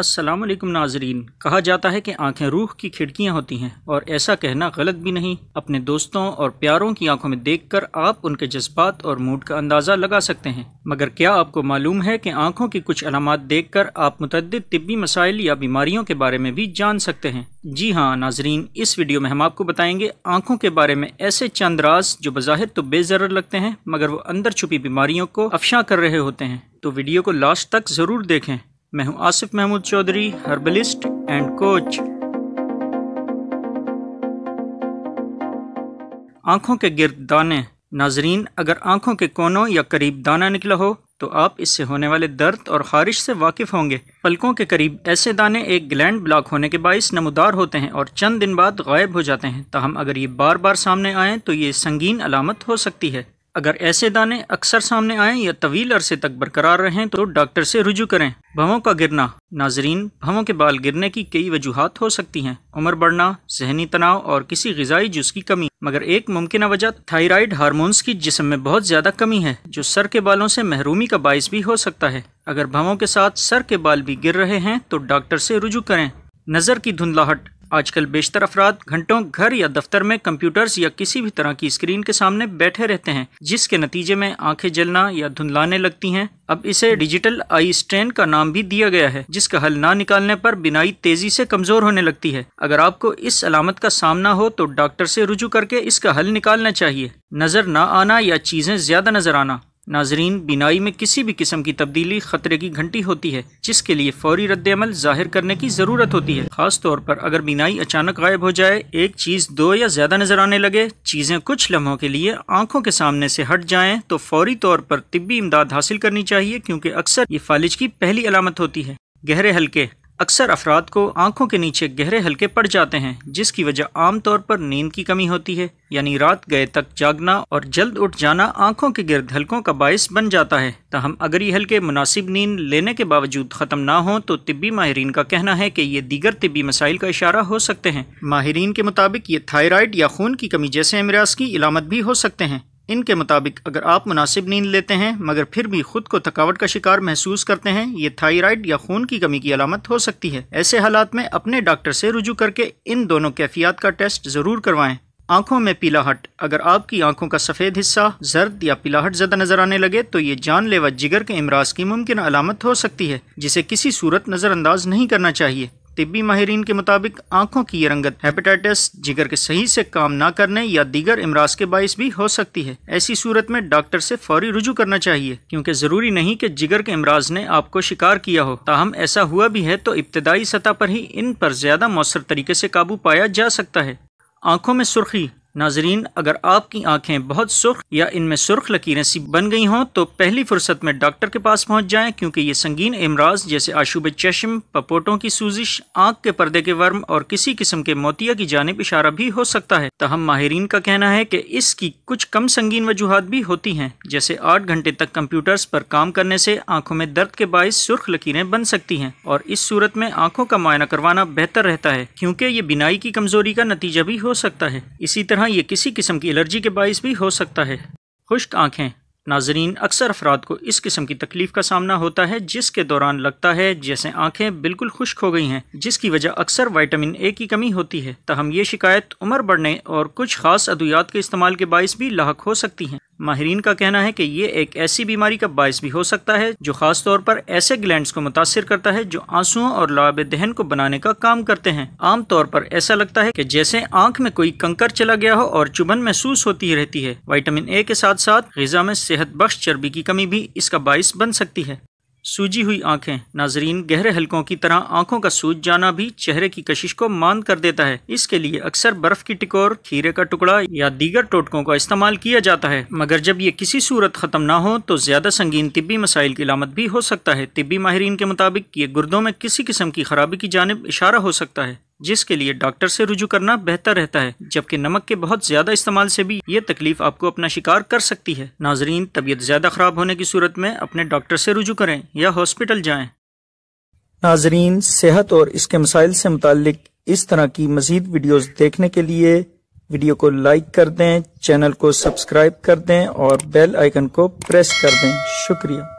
अस्सलाम वालेकुम नाजरीन कहा जाता है कि आंखें रूह की खिड़कियां होती हैं और ऐसा कहना गलत भी नहीं अपने दोस्तों और प्यारों की आंखों में देखकर आप उनके जज्बात और मूड का अंदाज़ा लगा सकते हैं मगर क्या आपको मालूम है कि आंखों की कुछ अलामत देखकर आप मुतद तबी मसाइल या बीमारियों के बारे में भी जान सकते हैं जी हाँ नाजरीन इस वीडियो में हम आपको बताएंगे आंखों के बारे में ऐसे चंद राज जो बज़ाहिर तो बेजर लगते हैं मगर वो अंदर छुपी बीमारियों को अफशा कर रहे होते हैं तो वीडियो को लास्ट तक ज़रूर देखें मैं हूं Asif Mahmood Chaudhary herbalist and coach आंखों के गिरद दाने नाजरीन अगर आंखों के कोनों या करीब दाना निकला हो तो आप इससे होने वाले दर्द और खारिश से वाकिफ होंगे पलकों के करीब ऐसे दाने एक ग्लैंड ब्लॉक होने के बायस नमदार होते हैं और चंद दिन बाद गायब हो जाते हैं ताहम अगर ये बार बार सामने आएँ तो ये संगीन अलामत हो सकती है अगर ऐसे दाने अक्सर सामने आए या तवील अरसे तक बरकरार रहें तो डॉक्टर से रुजू करें भवों का गिरना नाजरीन भवों के बाल गिरने की कई वजूहत हो सकती हैं उम्र बढ़ना जहनी तनाव और किसी गजाई जूस की कमी मगर एक मुमकिन वजह थायराइड हारमोन्स की जिसम में बहुत ज़्यादा कमी है जो सर के बालों से महरूमी का बायस भी हो सकता है अगर भवों के साथ सर के बाल भी गिर रहे हैं तो डॉक्टर से रुजू करें नज़र की धुंधलाहट आजकल बेशतर अफराद घंटों घर या दफ्तर में कंप्यूटर्स या किसी भी तरह की स्क्रीन के सामने बैठे रहते हैं जिसके नतीजे में आंखें जलना या धुंधलाने लगती हैं अब इसे डिजिटल आई स्ट्रेन का नाम भी दिया गया है जिसका हल ना निकालने पर बिनाई तेजी से कमजोर होने लगती है अगर आपको इस अलामत का सामना हो तो डॉक्टर से रुजू करके इसका हल निकालना चाहिए नजर न आना या चीजें ज्यादा नजर आना नाजरीन बीनाई में किसी भी किस्म की तब्दीली खतरे की घंटी होती है जिसके लिए फौरी अमल जाहिर करने की ज़रूरत होती है खास तौर पर अगर बीनाई अचानक गायब हो जाए एक चीज़ दो या ज़्यादा नज़र आने लगे चीज़ें कुछ लम्हों के लिए आंखों के सामने से हट जाएं तो फौरी तौर पर तिबी इमदाद हासिल करनी चाहिए क्योंकि अक्सर ये फालिज की पहली अलामत होती है गहरे हल्के अक्सर अफराद को आंखों के नीचे गहरे हल्के पड़ जाते हैं जिसकी वजह आमतौर पर नींद की कमी होती है यानी रात गए तक जागना और जल्द उठ जाना आंखों के गिरद हल्कों का बायस बन जाता है तहम अगर ये हल्के मुनासिब नींद लेने के बावजूद ख़त्म ना हो तो तिब्बी माहरीन का कहना है कि ये दीगर तबी मसाइल का इशारा हो सकते हैं माहरीन के मुताबिक ये थायराइड या खून की कमी जैसे अमराज की इलामत भी हो सकते हैं इनके मुताबिक अगर आप मुनासिब नींद लेते हैं मगर फिर भी खुद को थकावट का शिकार महसूस करते हैं ये थायराइड या खून की कमी की अलामत हो सकती है ऐसे हालात में अपने डॉक्टर से रुजू करके इन दोनों कैफियात का टेस्ट ज़रूर करवाएं आंखों में पीलाहट अगर आपकी आंखों का सफ़ेद हिस्सा जर्द या पीलाहट ज़्यादा नज़र आने लगे तो ये जानलेवा जिगर के अमराज की मुमकिन अलामत हो सकती है जिसे किसी सूरत नज़रअंदाज नहीं करना चाहिए तिब्बी माहरीन के मुताबिक आंखों की ये रंगत हेपेटाइटिस जिगर के सही से काम ना करने या दीगर इमराज के बायस भी हो सकती है ऐसी सूरत में डॉक्टर से फौरी रुजू करना चाहिए क्योंकि जरूरी नहीं कि जिगर के इमराज ने आपको शिकार किया हो ताहम ऐसा हुआ भी है तो इब्तदाई सतह पर ही इन पर ज्यादा मौसर तरीके से काबू पाया जा सकता है आंखों में सुर्खी नाजरीन अगर आपकी आंखें बहुत सुर्ख या इनमें सुर्ख लकीरें सी बन गई हों तो पहली फुर्सत में डॉक्टर के पास पहुंच जाएं क्योंकि ये संगीन अमराज जैसे आशूब चश्म पपोटों की सूजिश आंख के पर्दे के वर्म और किसी किस्म के मोतिया की जानब इशारा भी हो सकता है तहम माहरीन का कहना है कि इसकी कुछ कम संगीन वजूहत भी होती हैं जैसे आठ घंटे तक कंप्यूटर्स पर काम करने से आंखों में दर्द के बायस सुर्ख लकीरें बन सकती हैं और इस सूरत में आंखों का मुआयना करवाना बेहतर रहता है क्योंकि ये बिनाई की कमजोरी का नतीजा भी हो सकता है इसी तरह जहां ये किसी किस्म की एलर्जी के बायस भी हो सकता है खुश्क आँखें नाजरीन अक्सर अफराद को इस किस्म की तकलीफ का सामना होता है जिसके दौरान लगता है जैसे आंखें बिल्कुल खुश्क हो गई हैं जिसकी वजह अक्सर विटामिन ए की कमी होती है तहम ये शिकायत उम्र बढ़ने और कुछ खास अद्वियात के इस्तेमाल के बायस भी लाक हो सकती हैं माहरीन का कहना है कि ये एक ऐसी बीमारी का बायस भी हो सकता है जो खास तौर पर ऐसे ग्लैंड्स को मुतासर करता है जो आंसुओं और लाब दहन को बनाने का काम करते हैं आमतौर पर ऐसा लगता है कि जैसे आंख में कोई कंकर चला गया हो और चुभन महसूस होती रहती है वाइटामिन ए के साथ साथ गजा में सेहत बख्श चर्बी की कमी भी इसका बायस बन सकती है सूजी हुई आंखें नाजरीन गहरे हलकों की तरह आंखों का सूज जाना भी चेहरे की कशिश को मांद कर देता है इसके लिए अक्सर बर्फ की टिकोर खीरे का टुकड़ा या दीगर टोटकों का इस्तेमाल किया जाता है मगर जब ये किसी सूरत खत्म ना हो तो ज्यादा संगीन तिब्बी मसाइल की लामत भी हो सकता है तिब्बी माहरीन के मुताबिक ये गुर्दों में किसी किस्म की खराबी की जानब इशारा हो सकता है जिसके लिए डॉक्टर से रुजू करना बेहतर रहता है जबकि नमक के बहुत ज़्यादा इस्तेमाल से भी ये तकलीफ आपको अपना शिकार कर सकती है नाजरीन तबीयत ज़्यादा ख़राब होने की सूरत में अपने डॉक्टर से रुजू करें या हॉस्पिटल जाएं। नाजरीन सेहत और इसके मसाइल से मुतक इस तरह की मजीद वीडियोज़ देखने के लिए वीडियो को लाइक कर दें चैनल को सब्सक्राइब कर दें और बेल आइकन को प्रेस कर दें शुक्रिया